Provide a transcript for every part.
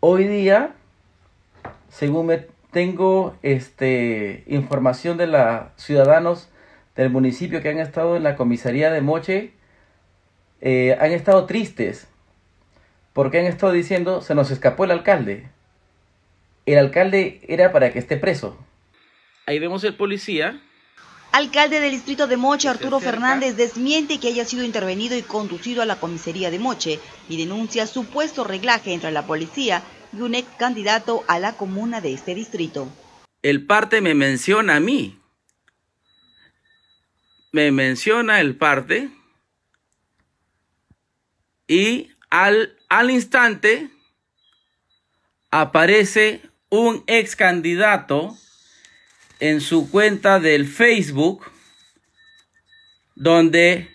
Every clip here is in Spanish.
hoy día, según me tengo este, información de los ciudadanos del municipio que han estado en la comisaría de Moche, eh, han estado tristes porque han estado diciendo, se nos escapó el alcalde. El alcalde era para que esté preso. Ahí vemos el policía Alcalde del distrito de Moche, Arturo Fernández, desmiente que haya sido intervenido y conducido a la comisaría de Moche y denuncia supuesto reglaje entre la policía y un ex candidato a la comuna de este distrito. El parte me menciona a mí. Me menciona el parte y al, al instante aparece un ex candidato en su cuenta del Facebook donde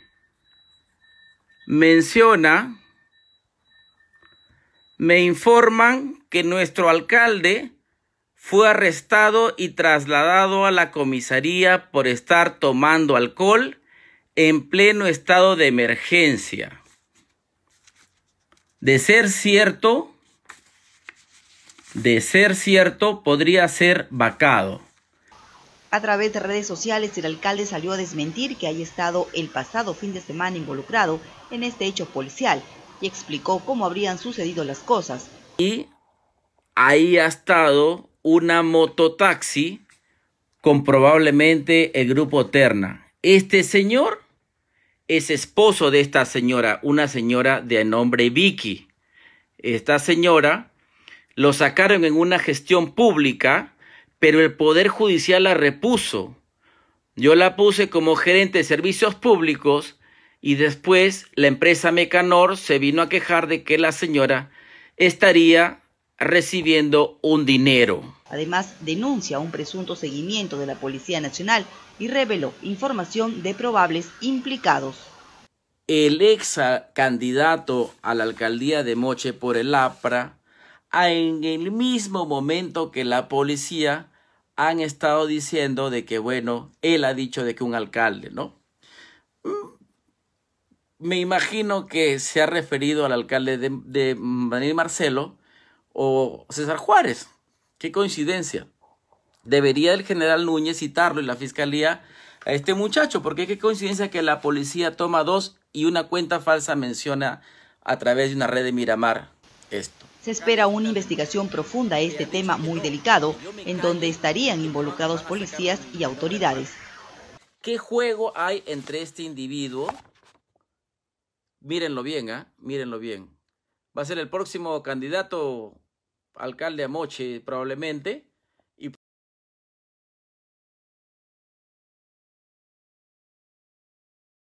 menciona, me informan que nuestro alcalde fue arrestado y trasladado a la comisaría por estar tomando alcohol en pleno estado de emergencia. De ser cierto, de ser cierto, podría ser vacado. A través de redes sociales, el alcalde salió a desmentir que haya estado el pasado fin de semana involucrado en este hecho policial y explicó cómo habrían sucedido las cosas. Y ahí ha estado una mototaxi con probablemente el grupo Terna. Este señor es esposo de esta señora, una señora de nombre Vicky. Esta señora lo sacaron en una gestión pública pero el Poder Judicial la repuso. Yo la puse como gerente de servicios públicos y después la empresa Mecanor se vino a quejar de que la señora estaría recibiendo un dinero. Además, denuncia un presunto seguimiento de la Policía Nacional y reveló información de probables implicados. El ex candidato a la alcaldía de Moche por el APRA, en el mismo momento que la policía han estado diciendo de que, bueno, él ha dicho de que un alcalde, ¿no? Mm, me imagino que se ha referido al alcalde de, de Marcelo o César Juárez. Qué coincidencia. Debería el general Núñez citarlo y la fiscalía a este muchacho, porque qué coincidencia que la policía toma dos y una cuenta falsa menciona a través de una red de Miramar esto se espera una investigación profunda a este tema muy delicado, en donde estarían involucrados policías y autoridades. ¿Qué juego hay entre este individuo? Mírenlo bien, ah, Mírenlo bien. Va a ser el próximo candidato alcalde a Moche, probablemente.